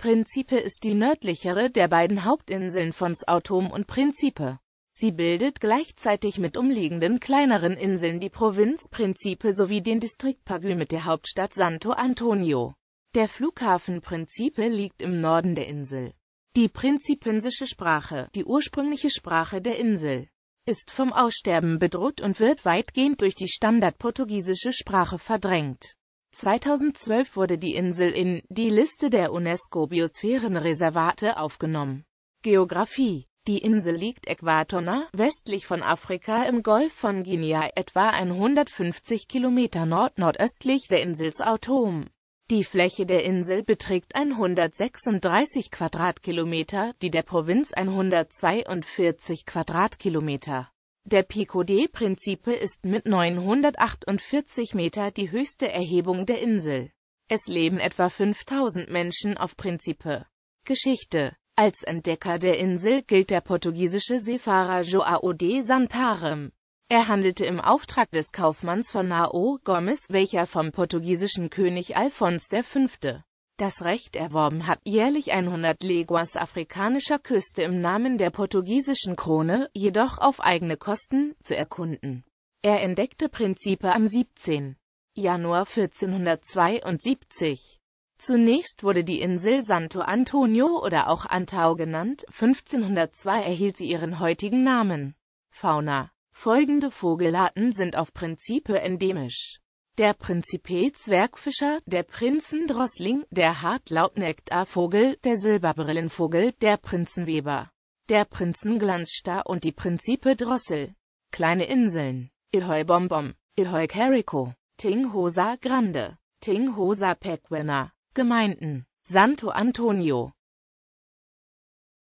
Principe ist die nördlichere der beiden Hauptinseln von Sautom und Principe. Sie bildet gleichzeitig mit umliegenden kleineren Inseln die Provinz Principe sowie den Distrikt Pagü mit der Hauptstadt Santo Antonio. Der Flughafen Principe liegt im Norden der Insel. Die prinzipensische Sprache, die ursprüngliche Sprache der Insel, ist vom Aussterben bedroht und wird weitgehend durch die standardportugiesische Sprache verdrängt. 2012 wurde die Insel in die Liste der UNESCO-Biosphärenreservate aufgenommen. Geografie Die Insel liegt äquatornah westlich von Afrika im Golf von Guinea, etwa 150 Kilometer nordnordöstlich der Insel Inselsatom. Die Fläche der Insel beträgt 136 Quadratkilometer, die der Provinz 142 Quadratkilometer der Pico de Principe ist mit 948 Meter die höchste Erhebung der Insel. Es leben etwa 5000 Menschen auf Principe. Geschichte Als Entdecker der Insel gilt der portugiesische Seefahrer Joao de Santarem. Er handelte im Auftrag des Kaufmanns von Nao Gomes, welcher vom portugiesischen König Alfons V das Recht erworben hat, jährlich 100 Leguas afrikanischer Küste im Namen der portugiesischen Krone, jedoch auf eigene Kosten, zu erkunden. Er entdeckte Principe am 17. Januar 1472. Zunächst wurde die Insel Santo Antonio oder auch Antau genannt, 1502 erhielt sie ihren heutigen Namen. Fauna Folgende Vogelarten sind auf Principe endemisch der Prinzipe-Zwergfischer, der Prinzendrossling, der Hartlautnektar-Vogel, der Silberbrillenvogel, der Prinzenweber, der Prinzenglanzstar und die Prinzipe-Drossel. Kleine Inseln Ilhoi Bombom, Ilhoi Carico, Tinghosa Grande, Tinghosa Pequena, Gemeinden Santo Antonio,